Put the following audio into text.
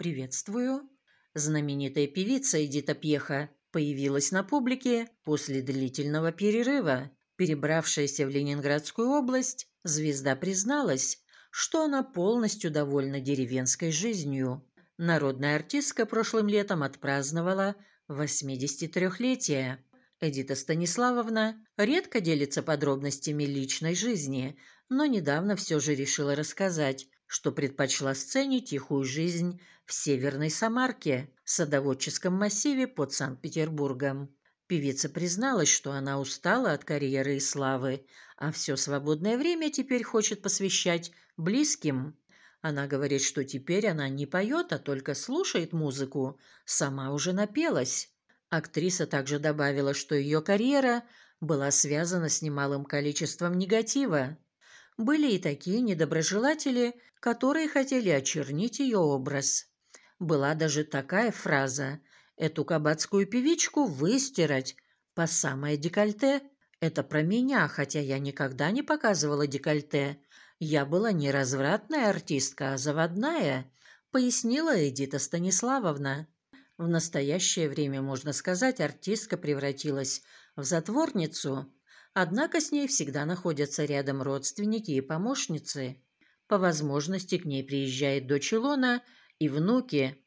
«Приветствую». Знаменитая певица Эдита Пьеха появилась на публике после длительного перерыва. Перебравшаяся в Ленинградскую область, звезда призналась, что она полностью довольна деревенской жизнью. Народная артистка прошлым летом отпраздновала 83-летие. Эдита Станиславовна редко делится подробностями личной жизни, но недавно все же решила рассказать, что предпочла сцене тихую жизнь в Северной Самарке, садоводческом массиве под Санкт-Петербургом. Певица призналась, что она устала от карьеры и славы, а все свободное время теперь хочет посвящать близким. Она говорит, что теперь она не поет, а только слушает музыку, сама уже напелась. Актриса также добавила, что ее карьера была связана с немалым количеством негатива. Были и такие недоброжелатели, которые хотели очернить ее образ. Была даже такая фраза «Эту кабацкую певичку выстирать по самое декольте». Это про меня, хотя я никогда не показывала декольте. Я была не развратная артистка, а заводная, пояснила Эдита Станиславовна. В настоящее время, можно сказать, артистка превратилась в затворницу – Однако с ней всегда находятся рядом родственники и помощницы. По возможности к ней приезжает дочь Илона и внуки.